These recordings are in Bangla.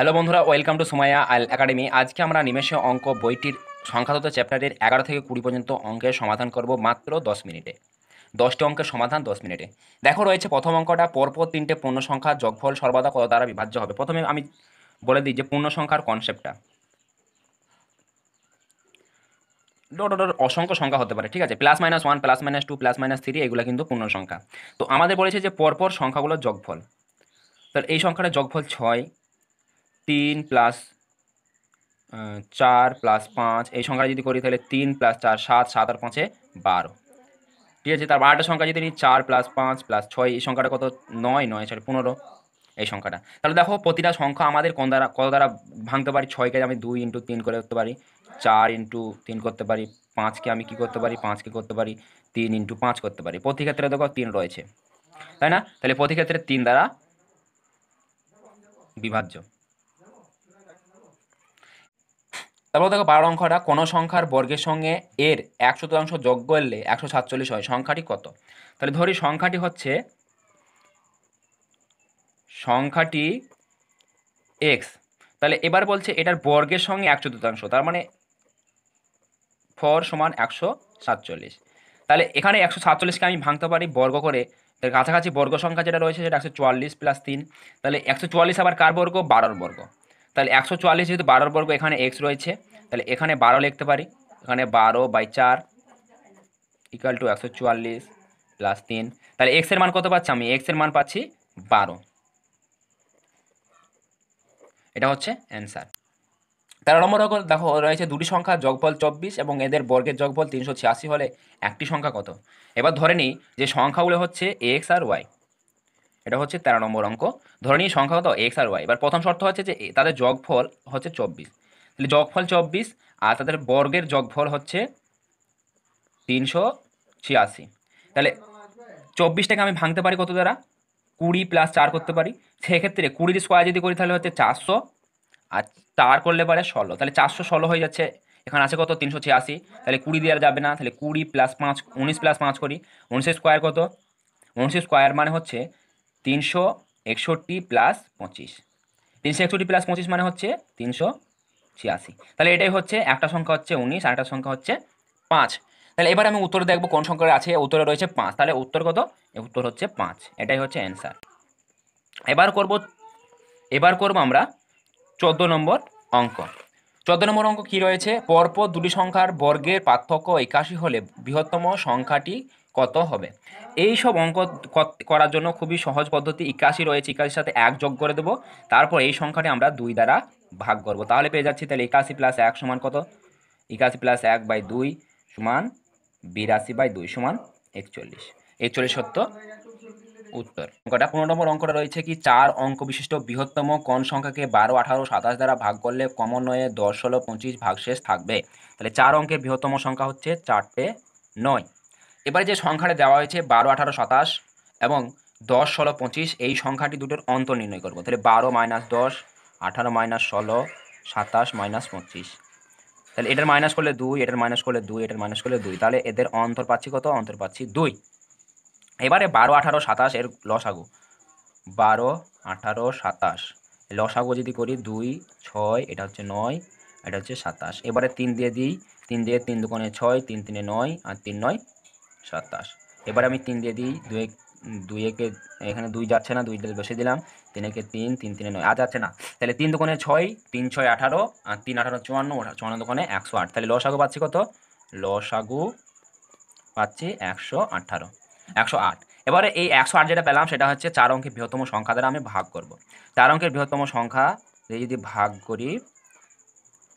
হ্যালো বন্ধুরা ওয়েলকাম টু সুমায়া আল একাডেমি আজকে আমরা নিমেষে অঙ্ক বইটির সংখ্যাত চ্যাপ্টারের এগারো থেকে কুড়ি পর্যন্ত অঙ্কের সমাধান করব মাত্র দশ মিনিটে দশটি অঙ্কের সমাধান দশ মিনিটে দেখো রয়েছে প্রথম অঙ্কটা পরপর তিনটে পূর্ণ সংখ্যা যোগফল সর্বদা কত দ্বারা বিভাজ্য হবে প্রথমে আমি বলে দিই যে পূর্ণ সংখ্যার কনসেপ্টটা অসংখ্য সংখ্যা হতে পারে ঠিক আছে plus minus one plus minus two plus minus three এগুলো কিন্তু পূর্ণ সংখ্যা তো আমাদের বলেছে যে পরপর সংখ্যাগুলোর যোগফল তাহলে এই সংখ্যাটা যোগফল ছয় তিন প্লাস চার প্লাস পাঁচ এই সংখ্যাটা যদি করি তাহলে তিন প্লাস চার সাত সাত আর পাঁচে বারো ঠিক আছে তার বারোটা সংখ্যা যদি নিই চার প্লাস পাঁচ প্লাস ছয় এই সংখ্যাটা কত নয় নয় সাড়ে পনেরো এই সংখ্যাটা তাহলে দেখো প্রতিটা সংখ্যা আমাদের কোন দ্বারা কত দ্বারা ভাঙতে পারি ছয়কে আমি দুই ইন্টু তিন করে করতে পারি চার ইন্টু তিন করতে পারি পাঁচকে আমি কি করতে পারি পাঁচকে করতে পারি তিন ইন্টু পাঁচ করতে পারি প্রতি ক্ষেত্রে দেখো তিন রয়েছে তাই না তাহলে প্রতি ক্ষেত্রে তিন দ্বারা বিভাজ্য তারপর দেখো বারো অঙ্কটা কোনো সংখ্যার বর্গের সঙ্গে এর এক শতাংশ যোগ করলে একশো সাতচল্লিশ হয় সংখ্যাটি কত তাহলে ধরি সংখ্যাটি হচ্ছে সংখ্যাটি এক্স তাহলে এবার বলছে এটার বর্গের সঙ্গে এক চতুর্থাংশ তার মানে ফর সমান একশো সাতচল্লিশ তাহলে এখানে একশো সাতচল্লিশকে আমি ভাঙতে পারি বর্গ করে তার কাছাকাছি বর্গ সংখ্যা যেটা রয়েছে সেটা একশো চুয়াল্লিশ প্লাস তিন তাহলে একশো চুয়াল্লিশ আবার কার বর্গ বারোর বর্গ তাহলে একশো চুয়াল্লিশ যেহেতু বারোর বর্গ এখানে এক্স রয়েছে তাহলে এখানে বারো লিখতে পারি এখানে বারো বাই চার ইকাল টু একশো চুয়াল্লিশ প্লাস তিন তাহলে এক্সের মান কত পাচ্ছি আমি এক্সের মান পাচ্ছি বারো এটা হচ্ছে অ্যান্সার তেরো নম্বর দেখো রয়েছে দুটি সংখ্যা যোগফল চব্বিশ এবং এদের বর্গের যোগফল তিনশো ছিয়াশি হলে একটি সংখ্যা কত এবার ধরে নিই যে সংখ্যাগুলো হচ্ছে এক্স আর ওয়াই এটা হচ্ছে তেরো নম্বর অঙ্ক ধরে নিয়ে সংখ্যা কত এক্স আর ওয়াই এবার প্রথম শর্ত হচ্ছে যে তাদের যোগফল হচ্ছে চব্বিশ তাহলে যোগফল চব্বিশ আর তাদের বর্গের যোগফল হচ্ছে তিনশো ছিয়াশি তাহলে চব্বিশটাকে আমি ভাঙতে পারি কত দ্বারা কুড়ি প্লাস চার করতে পারি সেক্ষেত্রে কুড়ির স্কোয়ার যদি করি তাহলে হচ্ছে চারশো আর চার করলে পারে ষোলো তাহলে চারশো ষোলো হয়ে যাচ্ছে এখানে আছে কত তিনশো ছিয়াশি তাহলে কুড়ি দেওয়া যাবে না তাহলে কুড়ি প্লাস পাঁচ উনিশ প্লাস পাঁচ করি উনিশের স্কোয়ার কত উনিশের স্কোয়ার মানে হচ্ছে তিনশো একষট্টি প্লাস পঁচিশ তিনশো একষট্টি প্লাস পঁচিশ মানে হচ্ছে তিনশো ছিয়াশি তাহলে এটাই হচ্ছে একটা সংখ্যা হচ্ছে উনিশ আর একটা সংখ্যা হচ্ছে পাঁচ তাহলে এবার আমি উত্তর দেখবো কোন সংখ্যা আছে উত্তরে রয়েছে পাঁচ তাহলে উত্তর কত উত্তর হচ্ছে পাঁচ এটাই হচ্ছে অ্যান্সার এবার করব এবার করব আমরা চোদ্দো নম্বর অঙ্ক চোদ্দ নম্বর অঙ্ক কী রয়েছে পরপর দুটি সংখ্যার বর্গের পার্থক্য একাশি হলে বৃহত্তম সংখ্যাটি কত হবে এই সব অঙ্ক করার জন্য খুবই সহজ পদ্ধতি একাশি রয়েছে একাশির সাথে এক যোগ করে দেবো তারপর এই সংখ্যাটি আমরা দুই দ্বারা ভাগ করব তাহলে পেয়ে যাচ্ছি তাহলে একাশি প্লাস এক সমান কত একাশি প্লাস এক বাই দুই সমান বিরাশি বাই দুই সমান একচল্লিশ একচল্লিশ সত্য উত্তর অঙ্কটা পনেরো নম্বর অঙ্কটা রয়েছে কি চার অঙ্ক বিশিষ্ট বৃহত্তম কোন সংখ্যাকে বারো আঠারো সাতাশ দ্বারা ভাগ করলে নয়ে দশ ষোলো পঁচিশ ভাগশেষ থাকবে তাহলে চার অঙ্কের বৃহত্তম সংখ্যা হচ্ছে চারটে নয় এবারে যে সংখ্যাটা দেওয়া হয়েছে বারো আঠারো সাতাশ এবং দশ ষোলো পঁচিশ এই সংখ্যাটি দুটোর অন্তর নির্ণয় করবো তাহলে বারো মাইনাস দশ আঠারো মাইনাস ষোলো সাতাশ মাইনাস পঁচিশ তাহলে এটার মাইনাস করলে দুই এটার মাইনাস করলে দুই এটার মাইনাস করলে দুই তাহলে এদের অন্তর পাচ্ছি কত অন্তর পাচ্ছি দুই এবারে বারো আঠারো সাতাশ এর লসাগু বারো আঠারো সাতাশ লসাগু যদি করি দুই ছয় এটা হচ্ছে নয় এটা হচ্ছে সাতাশ এবারে তিন দিয়ে দিই তিন দিয়ে তিন দোকানে ছয় তিন তিনে নয় আর তিন নয় সাতাশ এবার আমি তিন দিয়ে দিই দুই দুই একে এখানে দুই যাচ্ছে না ডেল বসে দিলাম তিন একে তিন তিন তিনে নয় আর যাচ্ছে না তাহলে তিন দোকানে ছয় তিন ছয় আঠারো আর তিন আঠারো চুয়ান্ন চুয়ান্ন দোকানে একশো আট তাহলে আগু পাচ্ছি কত আগু পাচ্ছি একশো আঠারো একশো আট এবারে এই একশো আট যেটা পেলাম সেটা হচ্ছে চার অঙ্কের বৃহত্তম সংখ্যা দ্বারা আমি ভাগ করব চার অঙ্কের বৃহত্তম সংখ্যা যদি ভাগ করি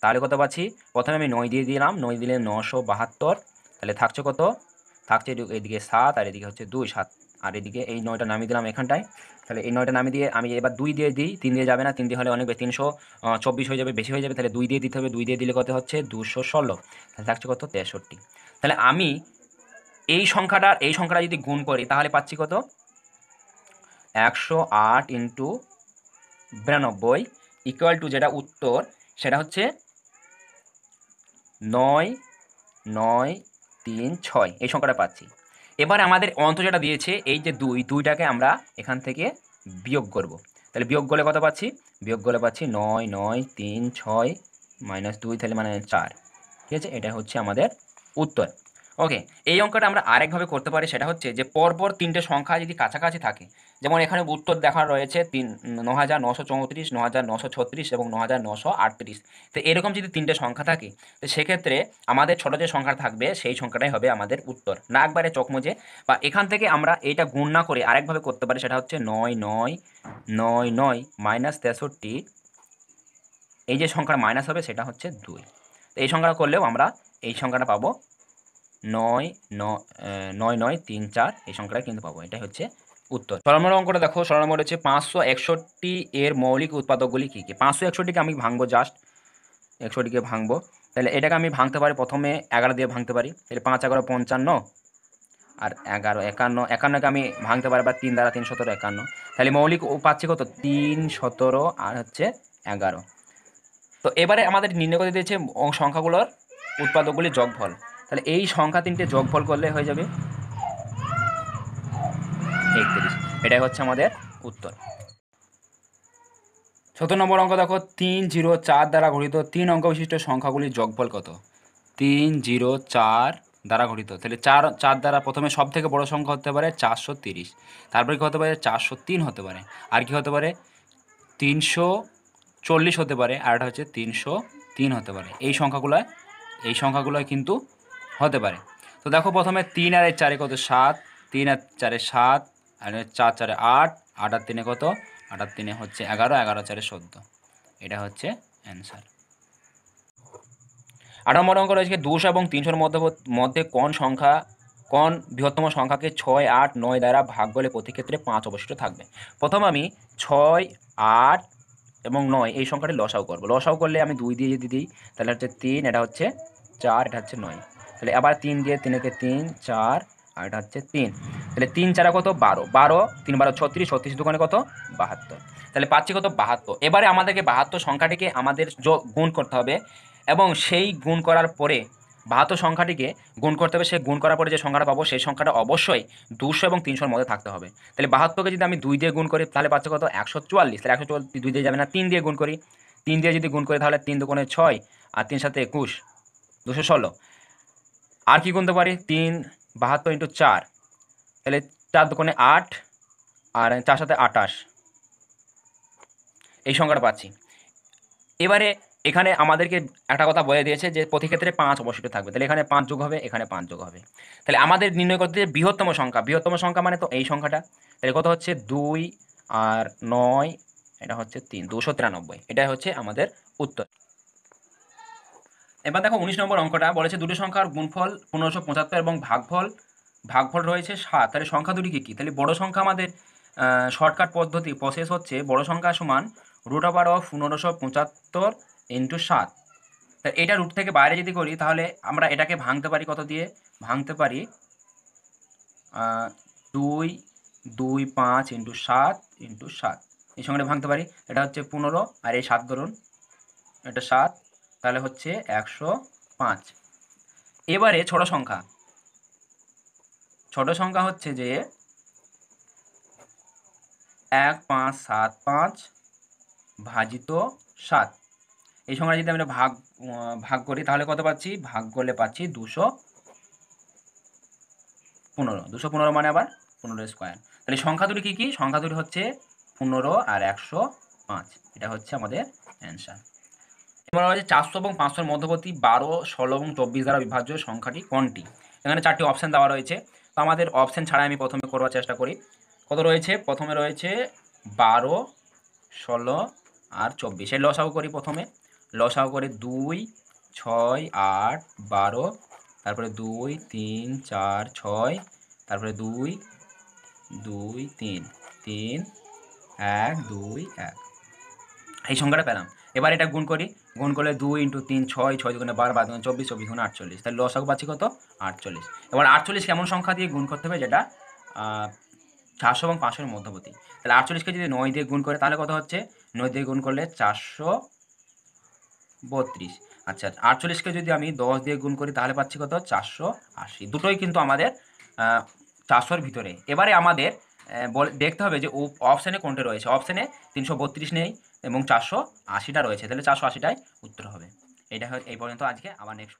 তাহলে কত পাচ্ছি প্রথমে আমি নয় দিয়ে দিলাম নয় দিলে নশো বাহাত্তর তাহলে থাকছে কত থাকছে এদিকে সাত আর এদিকে হচ্ছে দুই সাত আর এদিকে এই নয়টা নামিয়ে দিলাম এখানটায় তাহলে এই নয়টা নামিয়ে দিয়ে আমি এবার দুই দিয়ে দিই তিন দিয়ে যাবে না তিন দিয়ে হলে অনেক তিনশো চব্বিশ হয়ে যাবে বেশি হয়ে যাবে তাহলে দুই দিয়ে দিতে হবে দুই দিয়ে দিলে কত হচ্ছে দুশো ষোলো তাহলে থাকছে কত তেষট্টি তাহলে আমি এই সংখ্যাটা এই সংখ্যাটা যদি গুণ করি তাহলে পাচ্ছি কত একশো আট ইন্টু বিরানব্বই ইকুয়াল টু যেটা উত্তর সেটা হচ্ছে নয় নয় তিন ছয় এই সংখ্যাটা পাচ্ছি এবার আমাদের যেটা দিয়েছে এই যে দুই দুইটাকে আমরা এখান থেকে বিয়োগ করব। তাহলে বিয়োগ করলে কত পাচ্ছি বিয়োগ করলে পাচ্ছি নয় নয় তিন ছয় মাইনাস দুই তাহলে মানে চার ঠিক আছে এটা হচ্ছে আমাদের উত্তর ওকে এই অঙ্কটা আমরা আরেকভাবে করতে পারি সেটা হচ্ছে যে পরপর তিনটে সংখ্যা যদি কাছাকাছি থাকে যেমন এখানে উত্তর দেখা রয়েছে তিন ন হাজার নশো চৌত্রিশ ন হাজার নশো ছত্রিশ এবং ন হাজার নশো আটত্রিশ তো এরকম যদি তিনটে সংখ্যা থাকে তো সেক্ষেত্রে আমাদের ছোটো যে সংখ্যা থাকবে সেই সংখ্যাটাই হবে আমাদের উত্তর না একবারে চকমজে বা এখান থেকে আমরা এইটা গুণ না করে আরেকভাবে করতে পারি সেটা হচ্ছে নয় নয় নয় নয় মাইনাস তেষট্টি এই যে সংখ্যার মাইনাস হবে সেটা হচ্ছে দুই তো এই সংখ্যাটা করলেও আমরা এই সংখ্যাটা পাবো নয় নয় নয় তিন চার এই সংখ্যাটা কিন্তু পাবো এটাই হচ্ছে উত্তর ষোলো নম্বর অঙ্কটা দেখো সরল নম্বর হচ্ছে পাঁচশো একষট্টি এর মৌলিক উৎপাদকগুলি কী কী পাঁচশো একষট্টিকে আমি ভাঙবো জাস্ট একষট্টিকে ভাঙবো তাহলে এটাকে আমি ভাঙতে পারি প্রথমে এগারো দিয়ে ভাঙতে পারি তাহলে পাঁচ এগারো পঞ্চান্ন আর এগারো একান্ন একান্নকে আমি ভাঙতে পারি বা তিন দ্বারা তিন সতেরো একান্ন তাহলে মৌলিক পাচ্ছি কত তিন সতেরো আর হচ্ছে এগারো তো এবারে আমাদের নির্ণয় করে দিয়েছে সংখ্যাগুলোর উৎপাদকগুলি যোগফল তাহলে এই সংখ্যা তিনটে যোগফল করলে হয়ে যাবে একত্রিশ এটাই হচ্ছে আমাদের উত্তর সতেরো নম্বর অঙ্ক দেখো তিন জিরো চার দ্বারা গঠিত তিন অঙ্ক বিশিষ্ট সংখ্যাগুলির যোগফল কত তিন জিরো চার দ্বারা গঠিত তাহলে চার চার দ্বারা প্রথমে সব থেকে বড় সংখ্যা হতে পারে চারশো তিরিশ তারপরে কী হতে পারে চারশো তিন হতে পারে আর কি হতে পারে তিনশো চল্লিশ হতে পারে আর এটা হচ্ছে তিনশো তিন হতে পারে এই সংখ্যাগুলো এই সংখ্যাগুলো কিন্তু হতে পারে তো দেখো প্রথমে তিন আর চারে কত সাত তিন আর চারে সাত আর চার চারে আট আট আর তিনে কত আট আর তিনে হচ্ছে এগারো এগারো চারে চোদ্দ এটা হচ্ছে অ্যান্সার আট নম্বর অঙ্ক রয়েছে দুশো এবং তিনশোর মধ্যে মধ্যে কোন সংখ্যা কোন বৃহত্তম সংখ্যাকে ছয় আট নয় দ্বারা ভাগ করলে প্রতি ক্ষেত্রে পাঁচ অবশিষ্ট থাকবে প্রথম আমি ছয় আট এবং নয় এই সংখ্যাটি লসাও করবো লসাও করলে আমি দুই দিয়ে যদি দিই তাহলে হচ্ছে তিন এটা হচ্ছে চার এটা হচ্ছে নয় তাহলে আবার তিন দিয়ে তিনেকে তিন চার আর এটা হচ্ছে তিন তাহলে তিন চারা কত বারো বারো তিন বারো ছত্রিশ ছত্রিশ দোকানে কত বাহাত্তর তাহলে পাচ্ছি কত বাহাত্তর এবারে আমাদেরকে বাহাত্তর সংখ্যাটিকে আমাদের গুণ করতে হবে এবং সেই গুণ করার পরে বাহাত্তর সংখ্যাটিকে গুণ করতে হবে সেই গুণ করার পরে যে সংখ্যাটা পাবো সেই সংখ্যাটা অবশ্যই দুশো এবং তিনশোর মধ্যে থাকতে হবে তাহলে বাহাত্তরকে যদি আমি দুই দিয়ে গুণ করি তাহলে পাচ্ছি কত একশো চুয়াল্লিশ তাহলে একশো চুয়াল্লিশ দুই দিয়ে যাবে না তিন দিয়ে গুণ করি তিন দিয়ে যদি গুণ করি তাহলে তিন দোকানে ছয় আর তিন সাথে একুশ দুশো ষোলো আর কি গুনতে পারি তিন বাহাত্তর ইন্টু চার তাহলে চার দোকানে আট আর চার সাথে আটাশ এই সংখ্যাটা পাচ্ছি এবারে এখানে আমাদেরকে একটা কথা বলে দিয়েছে যে প্রতি ক্ষেত্রে পাঁচ অবশিষ্ট থাকবে তাহলে এখানে পাঁচ যোগ হবে এখানে পাঁচ যোগ হবে তাহলে আমাদের নির্ণয় করতে বৃহত্তম সংখ্যা বৃহত্তম সংখ্যা মানে তো এই সংখ্যাটা তাহলে কত হচ্ছে দুই আর নয় এটা হচ্ছে তিন দুশো তিরানব্বই এটাই হচ্ছে আমাদের উত্তর এবার দেখো উনিশ নম্বর অঙ্কটা বলেছে দুটো সংখ্যার গুণফল পনেরোশো পঁচাত্তর এবং ভাগফল ভাগফল রয়েছে সাত তাহলে সংখ্যা দুটি কী কী তাহলে বড় সংখ্যা আমাদের শর্টকাট পদ্ধতি প্রসেস হচ্ছে বড় সংখ্যা সমান রুট ওভার অফ পনেরোশো পঁচাত্তর ইন্টু সাত তা এটা রুট থেকে বাইরে যদি করি তাহলে আমরা এটাকে ভাঙতে পারি কত দিয়ে ভাঙতে পারি দুই দুই পাঁচ ইন্টু সাত ইন্টু সাত এই সঙ্গে ভাঙতে পারি এটা হচ্ছে পনেরো আর এই সাত ধরুন এটা সাত তাহলে হচ্ছে একশো পাঁচ এবারে ছোট সংখ্যা ছোট সংখ্যা হচ্ছে যে এক পাঁচ সাত পাঁচ ভাজিত সাত এই সংখ্যাটা যদি আমরা ভাগ ভাগ করি তাহলে কত পাচ্ছি ভাগ করলে পাচ্ছি দুশো পনেরো দুশো পনেরো মানে আবার পনেরো স্কোয়ার তাহলে সংখ্যা দুটি কী কী সংখ্যা দুটি হচ্ছে পনেরো আর একশো পাঁচ এটা হচ্ছে আমাদের অ্যান্সার এবার হচ্ছে চারশো এবং পাঁচশোর মধ্যবর্তী বারো ষোলো এবং চব্বিশ দ্বারা বিভাজ্য সংখ্যাটি কোনটি এখানে চারটি অপশান দেওয়া রয়েছে তো আমাদের অপশান ছাড়াই আমি প্রথমে করবার চেষ্টা করি কত রয়েছে প্রথমে রয়েছে বারো ষোলো আর চব্বিশ এই লসাও করি প্রথমে লসাও করে দুই ছয় আট বারো তারপরে দুই তিন চার ছয় তারপরে দুই দুই তিন তিন এক দুই এক এই সংখ্যাটা পেলাম এবার এটা গুণ করি গুণ করলে দুই ইন্টু তিন ছয় ছয় দুগুণে বারো বারো দুগুণে চব্বিশ চব্বিশ গুণে আটচল্লিশ তাহলে লসাগু পাচ্ছি কত আটচল্লিশ এবার আটচল্লিশ কেমন সংখ্যা দিয়ে গুণ করতে হবে যেটা চারশো এবং পাঁচশোর মধ্যবর্তী তাহলে আটচল্লিশকে যদি নয় দিয়ে গুণ করে তাহলে কত হচ্ছে নয় দিয়ে গুণ করলে চারশো বত্রিশ আচ্ছা আটচল্লিশকে যদি আমি দশ দিয়ে গুণ করি তাহলে পাচ্ছি কত চারশো আশি দুটোই কিন্তু আমাদের চারশোর ভিতরে এবারে আমাদের দেখতে হবে যে অপশানে কোনটা রয়েছে অপশানে তিনশো বত্রিশ নেই এবং চারশো আশিটা রয়েছে তাহলে চারশো আশিটাই উত্তর হবে এটা এই পর্যন্ত আজকে আবার নেক্সট